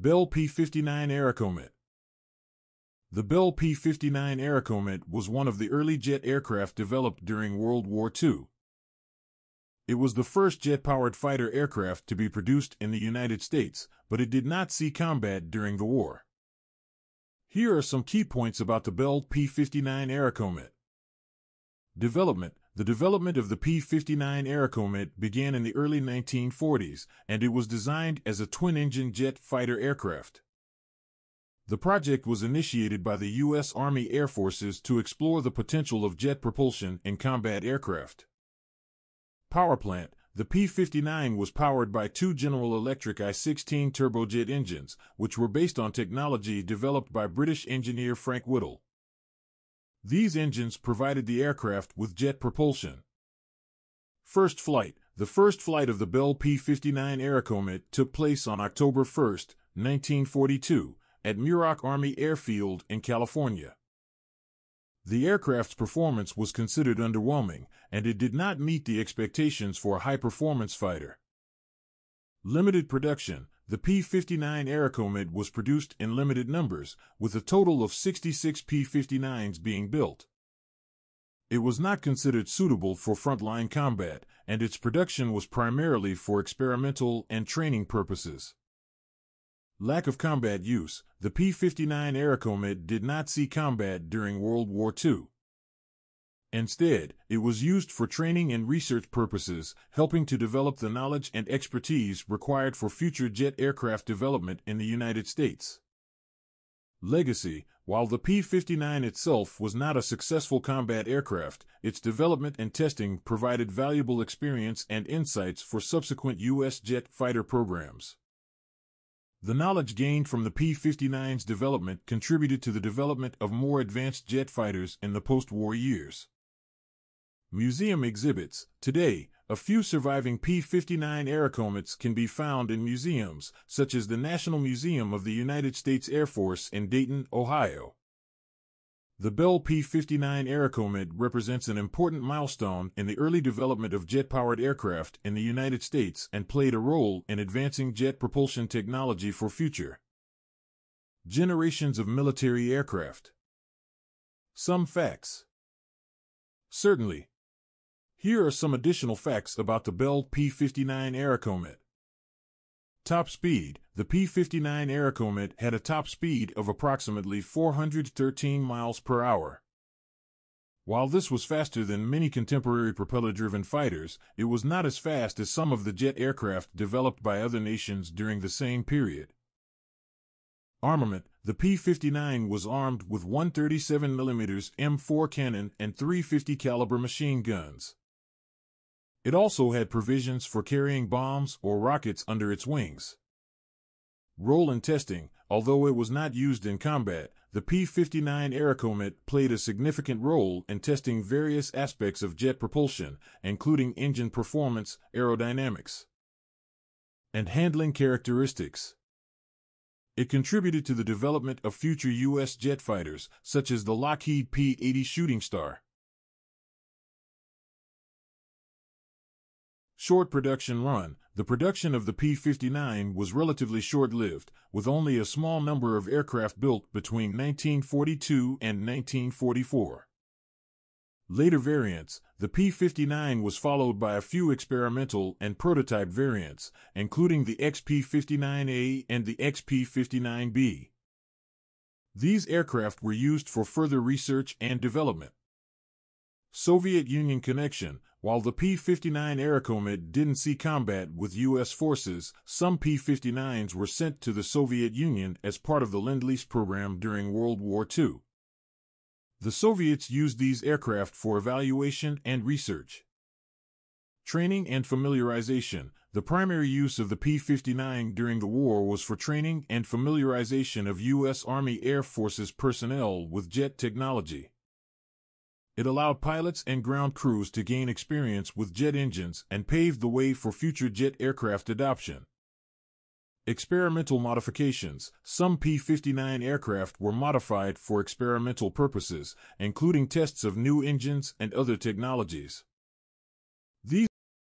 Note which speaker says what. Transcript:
Speaker 1: Bell P-59 Aerocomet The Bell P-59 Aerocomet was one of the early jet aircraft developed during World War II. It was the first jet-powered fighter aircraft to be produced in the United States, but it did not see combat during the war. Here are some key points about the Bell P-59 Aerocomet. Development the development of the P-59 Aerocomet began in the early 1940s, and it was designed as a twin-engine jet fighter aircraft. The project was initiated by the U.S. Army Air Forces to explore the potential of jet propulsion in combat aircraft. Power plant, the P-59 was powered by two General Electric I-16 turbojet engines, which were based on technology developed by British engineer Frank Whittle. These engines provided the aircraft with jet propulsion. First flight The first flight of the Bell P-59 Aerocomet took place on October 1, 1942, at Muroc Army Airfield in California. The aircraft's performance was considered underwhelming, and it did not meet the expectations for a high-performance fighter. Limited production the P-59 Aerocomet was produced in limited numbers, with a total of 66 P-59s being built. It was not considered suitable for frontline combat, and its production was primarily for experimental and training purposes. Lack of combat use, the P-59 Aerocomet did not see combat during World War II. Instead, it was used for training and research purposes, helping to develop the knowledge and expertise required for future jet aircraft development in the United States. Legacy While the P 59 itself was not a successful combat aircraft, its development and testing provided valuable experience and insights for subsequent U.S. jet fighter programs. The knowledge gained from the P 59's development contributed to the development of more advanced jet fighters in the post war years. Museum exhibits. Today, a few surviving P-59 aerocomets can be found in museums, such as the National Museum of the United States Air Force in Dayton, Ohio. The Bell P-59 aerocomet represents an important milestone in the early development of jet-powered aircraft in the United States and played a role in advancing jet propulsion technology for future generations of military aircraft. Some facts. Certainly, here are some additional facts about the Bell P-59 Aerocomet. Top speed. The P-59 Aerocomet had a top speed of approximately 413 miles per hour. While this was faster than many contemporary propeller-driven fighters, it was not as fast as some of the jet aircraft developed by other nations during the same period. Armament The P-59 was armed with 137mm M4 cannon and 350 caliber machine guns. It also had provisions for carrying bombs or rockets under its wings. Role in testing, although it was not used in combat, the P-59 Aerocomet played a significant role in testing various aspects of jet propulsion, including engine performance, aerodynamics, and handling characteristics. It contributed to the development of future U.S. jet fighters, such as the Lockheed P-80 Shooting Star. Short production run. The production of the P-59 was relatively short-lived, with only a small number of aircraft built between 1942 and 1944. Later variants, the P-59 was followed by a few experimental and prototype variants, including the XP-59A and the XP-59B. These aircraft were used for further research and development. Soviet Union connection. While the P-59 Arakomet didn't see combat with U.S. forces, some P-59s were sent to the Soviet Union as part of the Lend-Lease program during World War II. The Soviets used these aircraft for evaluation and research. Training and familiarization. The primary use of the P-59 during the war was for training and familiarization of U.S. Army Air Forces personnel with jet technology. It allowed pilots and ground crews to gain experience with jet engines and paved the way for future jet aircraft adoption. Experimental modifications Some P 59 aircraft were modified for experimental purposes, including tests of new engines and other technologies.